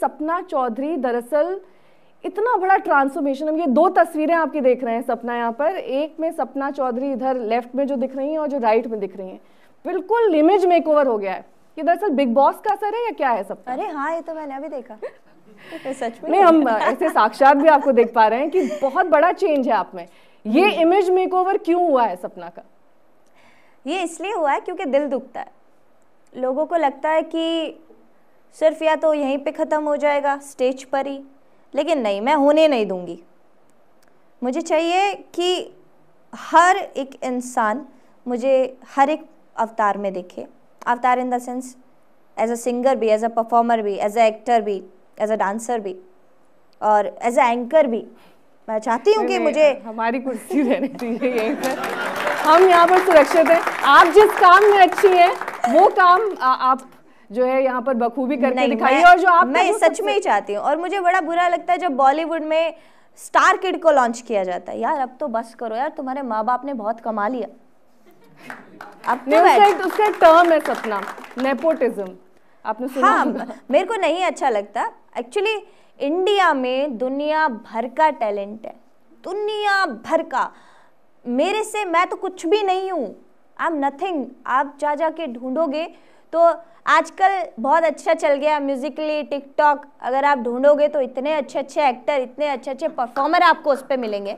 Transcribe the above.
सपना चौधरी दरअसल इतना बड़ा ट्रांसफॉर्मेशन हम ये दो तस्वीरें आपकी देख रहे हैं सपना यहाँ पर एक में सपना चौधरी इधर लेफ्ट में जो दिख रही हैं और जो राइट में दिख रही हैं बिल्कुल इमेज मेकओवर हो गया है ये दरअसल बिग बॉस का असर है या क्या है सब अरे हाँ ये तो मैंने अभी देखा सच में नहीं हम ऐसे साक्षात भी आपको देख पा रहे हैं कि बहुत बड़ा चेंज है आप में ये इमेज हम्म। मेकओवर क्यों हुआ है सपना का ये इसलिए हुआ है क्योंकि दिल दुखता है लोगों को लगता है कि सिर्फ या तो यहीं पे ख़त्म हो जाएगा स्टेज पर ही लेकिन नहीं मैं होने नहीं दूंगी मुझे चाहिए कि हर एक इंसान मुझे हर एक अवतार में देखे अवतार in the sense as a singer भी एज अ परफॉर्मर भी एज अ एक्टर भी एज अ डांसर भी और एज अ एंकर भी मैं चाहती हूँ कि मुझे हमारी कुर्सी रहने दीजिए यहीं पर हम यहाँ पर सुरक्षित हैं आप जिस काम में अच्छी हैं वो काम आ, आप जो है यहाँ पर बखूबी करके दिखाई और जो आप मैं सच में ही चाहती हूँ और मुझे बड़ा बुरा लगता है जब बॉलीवुड में स्टार किड को लॉन्च किया जाता है यार अब तो बस करो यार तुम्हारे माँ बाप ने बहुत कमा लिया अब तो उसका टर्म है सपना नेपोटिज्म आपने सुना हाँ मेरे को नहीं अच्छा लगता एक्चुअली इंडिया में दुनिया भर का टैलेंट है दुनिया भर का मेरे से मैं तो कुछ भी नहीं हूँ आई एम नथिंग आप जा जा के ढूंढोगे तो आजकल बहुत अच्छा चल गया म्यूजिकली टिकटॉक अगर आप ढूंढोगे तो इतने अच्छे अच्छे एक्टर इतने अच्छे अच्छे परफॉर्मर आपको उस पर मिलेंगे